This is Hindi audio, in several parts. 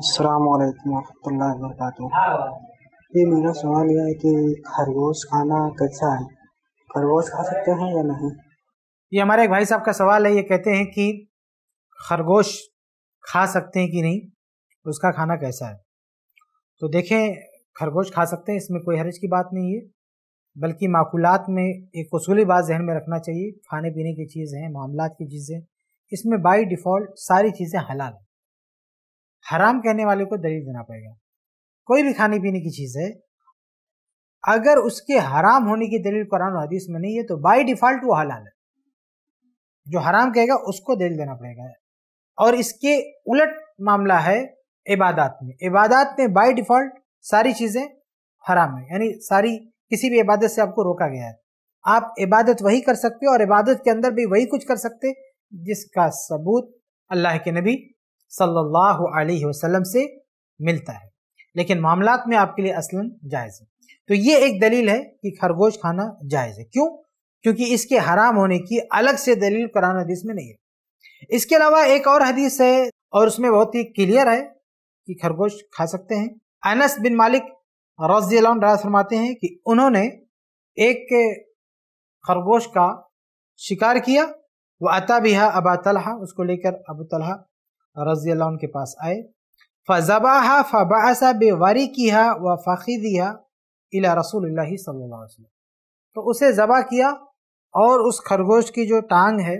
ये मेरा सवाल यह है कि खरगोश खाना कैसा है खरगोश खा सकते हैं या नहीं ये हमारे एक भाई साहब का सवाल है ये कहते हैं कि खरगोश खा सकते हैं कि नहीं उसका खाना कैसा है तो देखें खरगोश खा सकते हैं इसमें कोई हरज की बात नहीं है बल्कि माकूलात में एक असूली बात जहन में रखना चाहिए खाने पीने की चीज़ें हैं मामला की चीज़ें इसमें बाई डिफ़ॉल्ट सारी चीज़ें हलाल हैं हराम कहने वाले को दलील देना पड़ेगा कोई भी खाने पीने की चीज़ है अगर उसके हराम होने की दलील कुरान और हदीस में नहीं है तो बाई डिफ़ॉल्ट वो हलाल है जो हराम कहेगा उसको दलील देना पड़ेगा और इसके उलट मामला है इबादत में इबादत में बाई डिफ़ॉल्ट सारी चीज़ें हराम है यानी सारी किसी भी इबादत से आपको रोका गया है आप इबादत वही कर सकते हो और इबादत के अंदर भी वही कुछ कर सकते जिसका सबूत अल्लाह के नबी सल्लल्लाहु अलैहि वसल्लम से मिलता है लेकिन मामला में आपके लिए असलन जायज़ है तो ये एक दलील है कि खरगोश खाना जायज़ है क्यों क्योंकि इसके हराम होने की अलग से दलील कुरान हदीस में नहीं है इसके अलावा एक और हदीस है और उसमें बहुत ही क्लियर है कि खरगोश खा सकते हैं अनस बिन मालिक रौज़ीलान राज फरमाते हैं कि उन्होंने एक खरगोश का शिकार किया वह अता बिहा अबा तलहा उसको लेकर अबू तलहा रजी अल्लाह उनके पास आए फ़बा वारी की किया व फ़ीदिया इला रसूल सल्ला तो उसे ज़बा किया और उस खरगोश की जो टांग है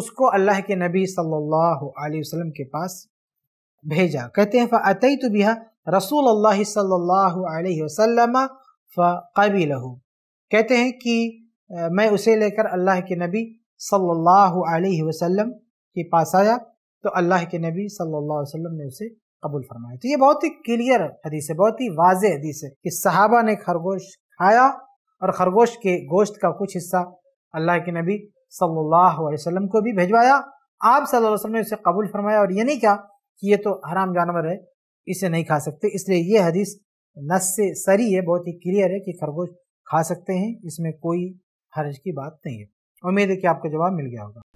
उसको अल्लाह के नबी सल्लल्लाहु अलैहि वसल्लम के पास भेजा कहते हैं फ़तई तो बिहा रसूल अल्लाह सल्लल्लाहु कहते हैं कि मैं उसे लेकर अल्लाह के नबी सल्लल्लाहु अलैहि वसल्लम के पास आया तो अल्लाह के नबी सल्लल्लाहु अलैहि वसल्लम ने उसे कबूल फरमाया तो ये बहुत ही क्लियर हदीस है बहुत ही वाज हदीस है कि सहाबा ने खरगोश खाया और खरगोश के गोश्त का कुछ हिस्सा अल्लाह के नबी सल्लल्लाहु अलैहि वसल्लम को भी भिजवाया आप सल्लल्लाहु अलैहि वसल्लम ने उसे कबूल फरमाया और ये नहीं कहा कि ये तो हराम जानवर है इसे नहीं खा सकते इसलिए ये हदीस नस से सरी है बहुत ही क्लियर है कि खरगोश खा सकते हैं इसमें कोई हर्ज की बात नहीं है उम्मीद है कि आपको जवाब मिल गया होगा